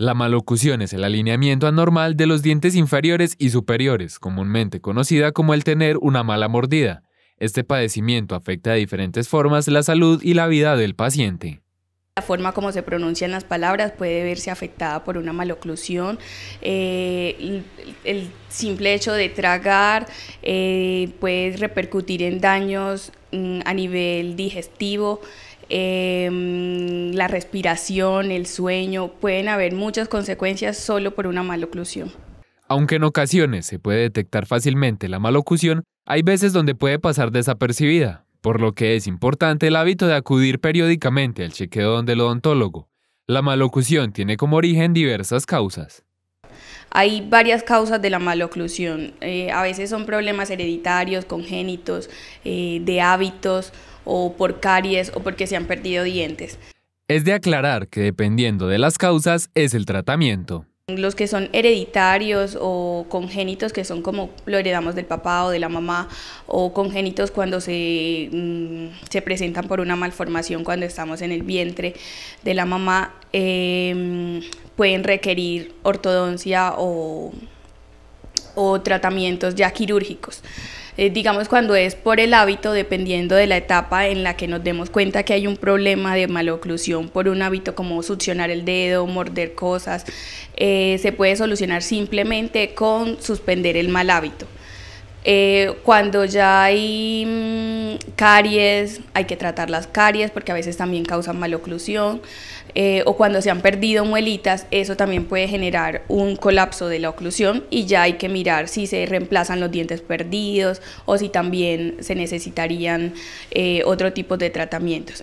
La malocución es el alineamiento anormal de los dientes inferiores y superiores, comúnmente conocida como el tener una mala mordida. Este padecimiento afecta de diferentes formas la salud y la vida del paciente. La forma como se pronuncian las palabras puede verse afectada por una maloclusión. Eh, el, simple hecho de tragar eh, puede repercutir en daños mm, a nivel digestivo. Em, la respiración, el sueño, pueden haber muchas consecuencias solo por una maloclusión. Aunque en ocasiones se puede detectar fácilmente la malocución, hay veces donde puede pasar desapercibida por lo que es importante el hábito de acudir periódicamente al chequeo del odontólogo. La maloclusión tiene como origen diversas causas. Hay varias causas de la maloclusión. Eh, a veces son problemas hereditarios, congénitos, eh, de hábitos o por caries o porque se han perdido dientes. Es de aclarar que dependiendo de las causas es el tratamiento. Los que son hereditarios o congénitos, que son como lo heredamos del papá o de la mamá, o congénitos cuando se, mm, presentan por una malformación cuando estamos en el vientre de la mamá, em, pueden requerir ortodoncia o tratamientos ya quirúrgicos. Eh, digamos cuando es por el hábito, dependiendo de la etapa en la que nos demos cuenta que hay un problema de maloclusión por un hábito como succionar el dedo, morder cosas, eh, se puede solucionar simplemente con suspender el mal hábito. Eh, cuando ya hay mm, caries, hay que tratar las caries porque a veces también causan maloclusión, oclusión eh, o cuando se han perdido muelitas, eso también puede generar un colapso de la oclusión y ya hay que mirar si se reemplazan los dientes perdidos o si también se necesitarían eh, otro tipo de tratamientos.